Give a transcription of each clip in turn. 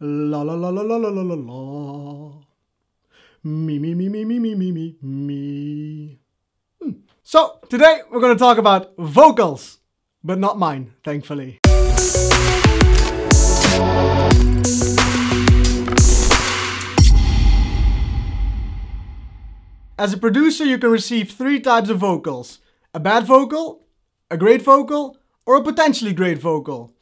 La la la la la la la la la. Me, me, me, me, me, me, me, me, me. Hmm. So, today we're going to talk about vocals, but not mine, thankfully. As a producer, you can receive three types of vocals. A bad vocal, a great vocal, or a potentially great vocal.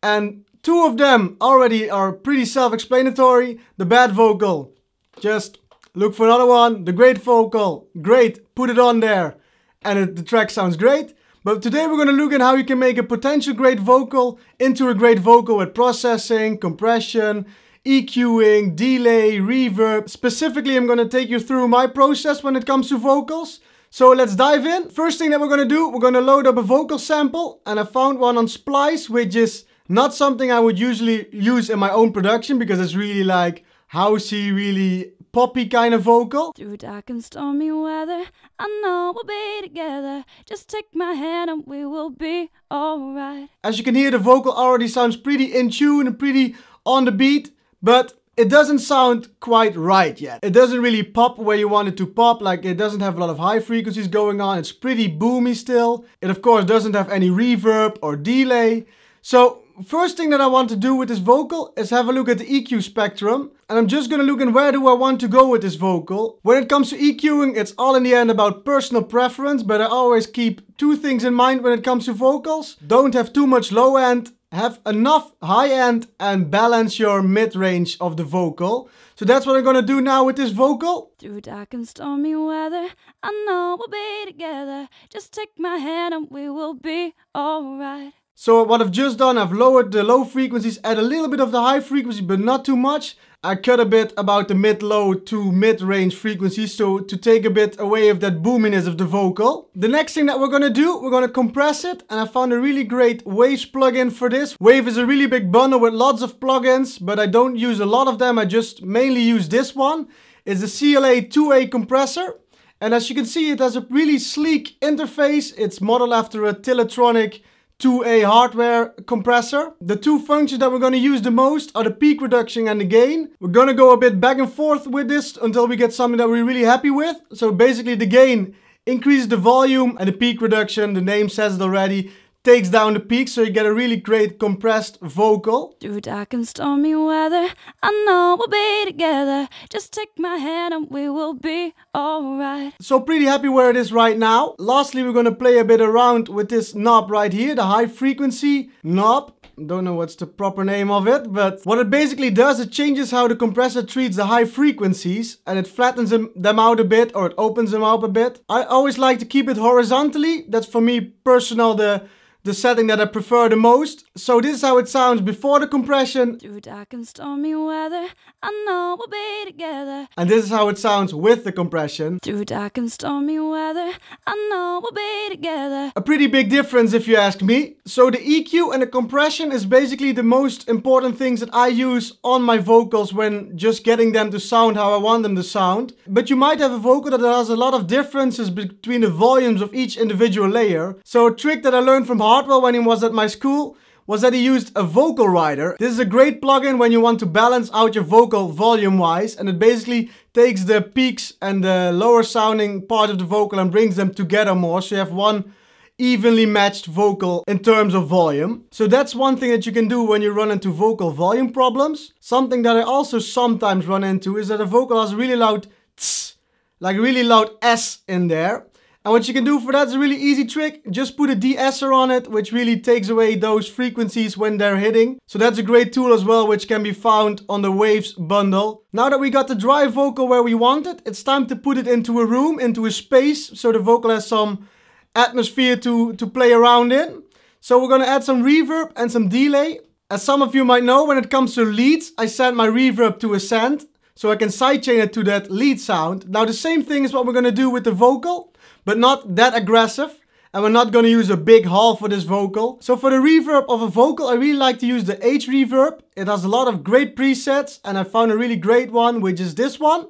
And Two of them already are pretty self-explanatory. The bad vocal, just look for another one. The great vocal, great, put it on there. And it, the track sounds great. But today we're going to look at how you can make a potential great vocal into a great vocal with processing, compression, EQing, delay, reverb. Specifically, I'm going to take you through my process when it comes to vocals. So let's dive in. First thing that we're going to do, we're going to load up a vocal sample. And I found one on Splice, which is not something I would usually use in my own production because it's really like housey, really poppy kind of vocal. Through dark and stormy weather, I know we'll be together. Just take my hand and we will be alright. As you can hear, the vocal already sounds pretty in tune and pretty on the beat, but it doesn't sound quite right yet. It doesn't really pop where you want it to pop, like it doesn't have a lot of high frequencies going on. It's pretty boomy still. It of course doesn't have any reverb or delay. So First thing that I want to do with this vocal is have a look at the EQ spectrum. And I'm just gonna look in where do I want to go with this vocal. When it comes to EQing, it's all in the end about personal preference, but I always keep two things in mind when it comes to vocals. Don't have too much low end, have enough high end and balance your mid range of the vocal. So that's what I'm gonna do now with this vocal. Through dark and stormy weather, I know we'll be together. Just take my hand and we will be alright. So what I've just done, I've lowered the low frequencies, add a little bit of the high frequency, but not too much. I cut a bit about the mid-low to mid-range frequencies, so to take a bit away of that boominess of the vocal. The next thing that we're gonna do, we're gonna compress it, and I found a really great Waves plugin for this. Wave is a really big bundle with lots of plugins, but I don't use a lot of them, I just mainly use this one. It's the CLA 2A compressor. And as you can see, it has a really sleek interface. It's modeled after a Teletronic to a hardware compressor. The two functions that we're going to use the most are the peak reduction and the gain. We're going to go a bit back and forth with this until we get something that we're really happy with. So basically the gain increases the volume and the peak reduction, the name says it already, takes down the peak, so you get a really great compressed vocal. Through dark and stormy weather, I know we'll be together. Just take my hand and we will be alright. So pretty happy where it is right now. Lastly, we're gonna play a bit around with this knob right here, the high frequency knob. Don't know what's the proper name of it, but what it basically does, it changes how the compressor treats the high frequencies and it flattens them, them out a bit or it opens them up a bit. I always like to keep it horizontally. That's for me personal the the setting that I prefer the most. So this is how it sounds before the compression. Through dark and stormy weather, I know we'll be together. And this is how it sounds with the compression. Through dark and stormy weather, I know we'll be together. A pretty big difference if you ask me. So the EQ and the compression is basically the most important things that I use on my vocals when just getting them to sound how I want them to sound. But you might have a vocal that has a lot of differences between the volumes of each individual layer. So a trick that I learned from Harvey Hardwell when he was at my school was that he used a vocal rider. This is a great plugin when you want to balance out your vocal volume wise and it basically takes the peaks and the lower sounding part of the vocal and brings them together more so you have one evenly matched vocal in terms of volume. So that's one thing that you can do when you run into vocal volume problems. Something that I also sometimes run into is that a vocal has really loud tss, like really loud s in there. And what you can do for that's a really easy trick. Just put a de-esser on it, which really takes away those frequencies when they're hitting. So that's a great tool as well, which can be found on the Waves bundle. Now that we got the dry vocal where we want it, it's time to put it into a room, into a space, so the vocal has some atmosphere to, to play around in. So we're gonna add some reverb and some delay. As some of you might know, when it comes to leads, I send my reverb to a send, so I can sidechain it to that lead sound. Now the same thing is what we're gonna do with the vocal but not that aggressive. And we're not gonna use a big hall for this vocal. So for the reverb of a vocal, I really like to use the H reverb. It has a lot of great presets and I found a really great one, which is this one.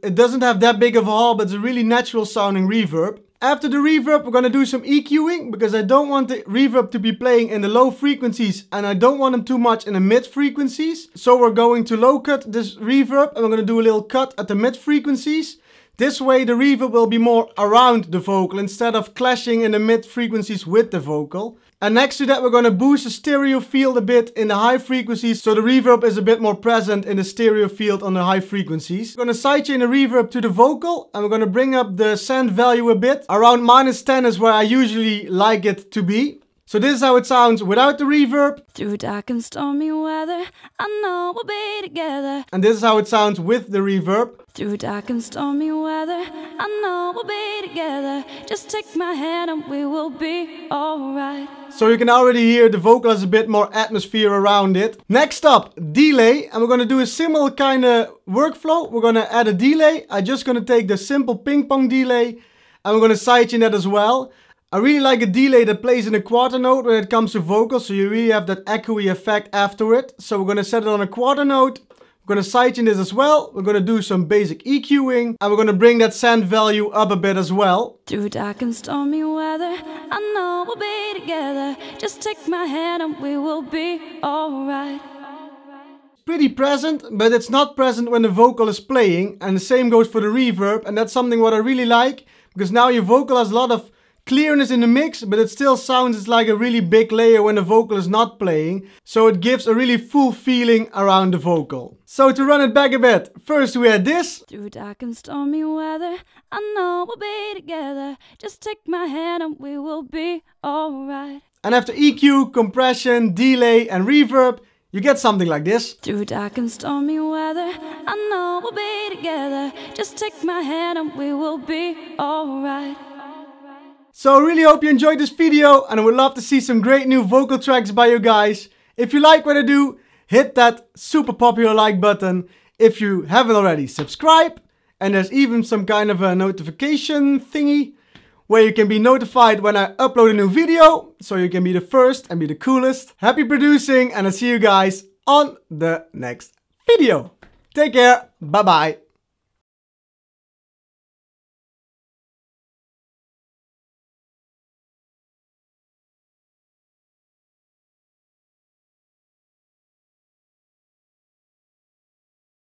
It doesn't have that big of a hall, but it's a really natural sounding reverb. After the reverb, we're gonna do some EQing because I don't want the reverb to be playing in the low frequencies and I don't want them too much in the mid frequencies. So we're going to low cut this reverb and we're gonna do a little cut at the mid frequencies. This way the reverb will be more around the vocal instead of clashing in the mid frequencies with the vocal. And next to that we're going to boost the stereo field a bit in the high frequencies so the reverb is a bit more present in the stereo field on the high frequencies. We're going to sidechain the reverb to the vocal and we're going to bring up the send value a bit. Around minus 10 is where I usually like it to be. So this is how it sounds without the reverb. Through dark and stormy weather, I know we'll be together. And this is how it sounds with the reverb. Through dark and stormy weather, I know we'll be together. Just take my hand and we will be alright. So you can already hear the vocal has a bit more atmosphere around it. Next up, delay. And we're gonna do a similar kind of workflow. We're gonna add a delay. I'm just gonna take the simple ping pong delay. And we're gonna sidechain that as well. I really like a delay that plays in a quarter note when it comes to vocals, so you really have that echoey effect after it. So we're gonna set it on a quarter note. We're gonna sidechain this as well. We're gonna do some basic EQing, and we're gonna bring that send value up a bit as well. Through dark and stormy weather, I know we'll be together. Just take my hand and we will be alright pretty present, but it's not present when the vocal is playing. And the same goes for the reverb, and that's something what I really like, because now your vocal has a lot of clearness in the mix, but it still sounds like a really big layer when the vocal is not playing, so it gives a really full feeling around the vocal. So to run it back a bit, first we had this. Through dark and stormy weather, I know we'll be together. Just take my hand and we will be alright. And after EQ, compression, delay and reverb, you get something like this. Through dark and stormy weather, I know we'll be together. Just take my hand and we will be alright. So I really hope you enjoyed this video and I would love to see some great new vocal tracks by you guys. If you like what I do, hit that super popular like button. If you haven't already, subscribe. And there's even some kind of a notification thingy where you can be notified when I upload a new video. So you can be the first and be the coolest. Happy producing and I'll see you guys on the next video. Take care. Bye bye.